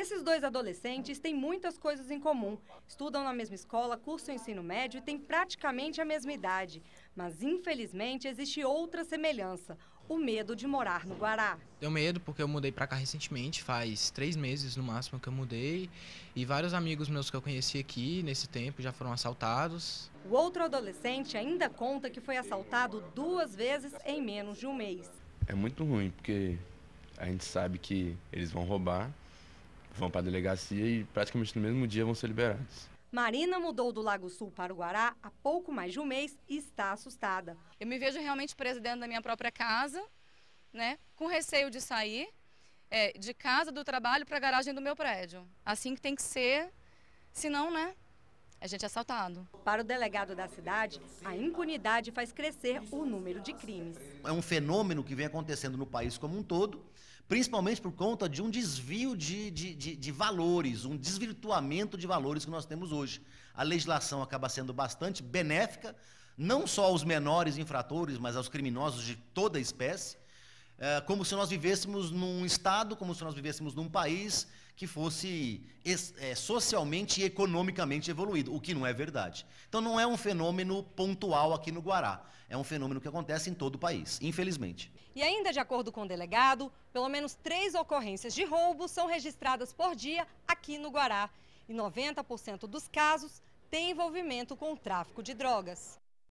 Esses dois adolescentes têm muitas coisas em comum. Estudam na mesma escola, cursam ensino médio e têm praticamente a mesma idade. Mas, infelizmente, existe outra semelhança: o medo de morar no Guará. Tenho medo porque eu mudei para cá recentemente, faz três meses no máximo que eu mudei. E vários amigos meus que eu conheci aqui nesse tempo já foram assaltados. O outro adolescente ainda conta que foi assaltado duas vezes em menos de um mês. É muito ruim porque a gente sabe que eles vão roubar vão para a delegacia e praticamente no mesmo dia vão ser liberados. Marina mudou do Lago Sul para o Guará há pouco mais de um mês e está assustada. Eu me vejo realmente presa dentro da minha própria casa, né, com receio de sair é, de casa, do trabalho para a garagem do meu prédio. Assim que tem que ser, senão, né, a gente assaltando. É assaltado. Para o delegado da cidade, a impunidade faz crescer o número de crimes. É um fenômeno que vem acontecendo no país como um todo, principalmente por conta de um desvio de, de, de, de valores, um desvirtuamento de valores que nós temos hoje. A legislação acaba sendo bastante benéfica, não só aos menores infratores, mas aos criminosos de toda espécie é, como se nós vivêssemos num estado, como se nós vivêssemos num país que fosse é, socialmente e economicamente evoluído, o que não é verdade. Então não é um fenômeno pontual aqui no Guará, é um fenômeno que acontece em todo o país, infelizmente. E ainda de acordo com o delegado, pelo menos três ocorrências de roubo são registradas por dia aqui no Guará. E 90% dos casos têm envolvimento com o tráfico de drogas.